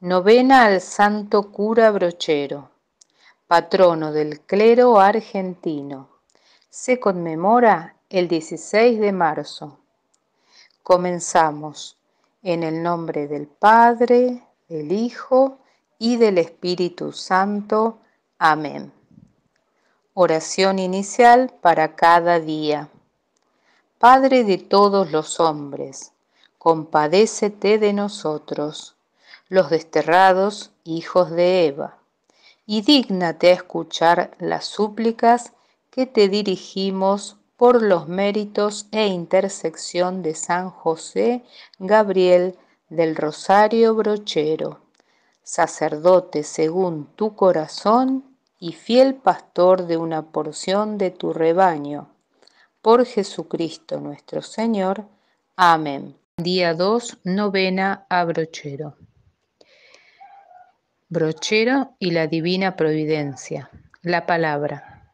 Novena al Santo Cura Brochero, patrono del clero argentino. Se conmemora el 16 de marzo. Comenzamos en el nombre del Padre, del Hijo y del Espíritu Santo. Amén. Oración inicial para cada día. Padre de todos los hombres, compadécete de nosotros los desterrados hijos de Eva, y dígnate a escuchar las súplicas que te dirigimos por los méritos e intersección de San José Gabriel del Rosario Brochero, sacerdote según tu corazón y fiel pastor de una porción de tu rebaño. Por Jesucristo nuestro Señor. Amén. Día 2, novena a Brochero brochero y la divina providencia, la palabra.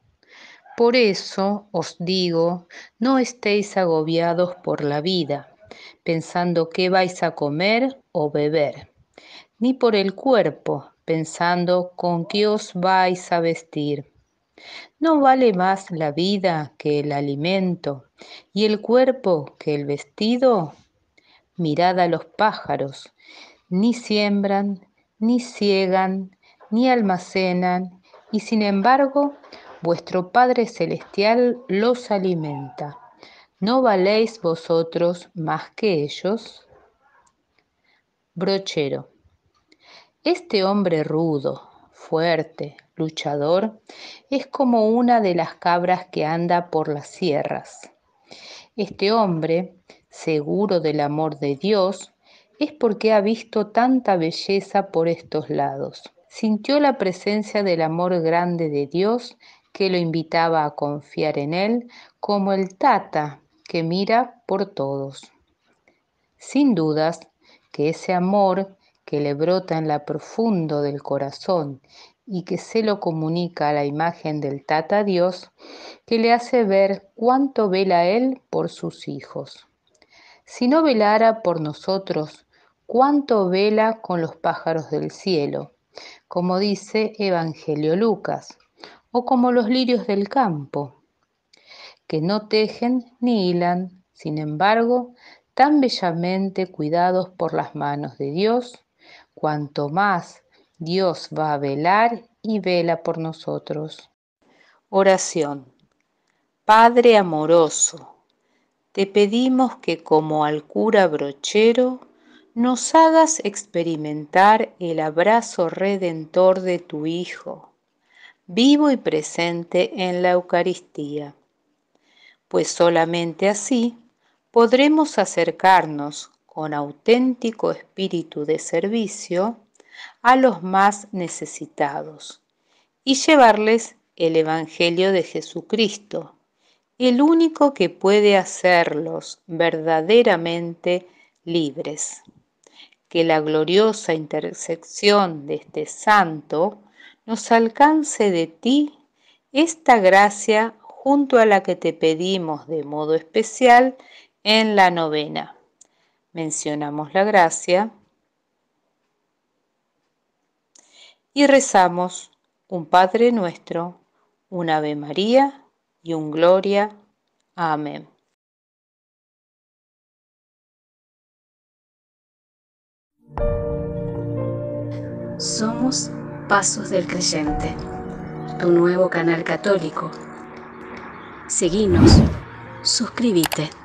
Por eso os digo, no estéis agobiados por la vida, pensando qué vais a comer o beber, ni por el cuerpo, pensando con qué os vais a vestir. ¿No vale más la vida que el alimento y el cuerpo que el vestido? Mirad a los pájaros, ni siembran, ni ciegan, ni almacenan, y sin embargo vuestro Padre Celestial los alimenta. ¿No valéis vosotros más que ellos? Brochero. Este hombre rudo, fuerte, luchador, es como una de las cabras que anda por las sierras. Este hombre, seguro del amor de Dios, es porque ha visto tanta belleza por estos lados. Sintió la presencia del amor grande de Dios que lo invitaba a confiar en Él como el tata que mira por todos. Sin dudas que ese amor que le brota en la profundo del corazón y que se lo comunica a la imagen del Tata Dios, que le hace ver cuánto vela Él por sus hijos. Si no velara por nosotros, cuánto vela con los pájaros del cielo, como dice Evangelio Lucas, o como los lirios del campo, que no tejen ni hilan, sin embargo, tan bellamente cuidados por las manos de Dios, cuanto más Dios va a velar y vela por nosotros. Oración. Padre amoroso, te pedimos que como al cura brochero, nos hagas experimentar el abrazo redentor de tu Hijo, vivo y presente en la Eucaristía, pues solamente así podremos acercarnos con auténtico espíritu de servicio a los más necesitados y llevarles el Evangelio de Jesucristo, el único que puede hacerlos verdaderamente libres que la gloriosa intersección de este santo nos alcance de ti esta gracia junto a la que te pedimos de modo especial en la novena. Mencionamos la gracia y rezamos un Padre nuestro, un Ave María y un Gloria. Amén. Somos Pasos del Creyente, tu nuevo canal católico. Seguinos, suscríbete.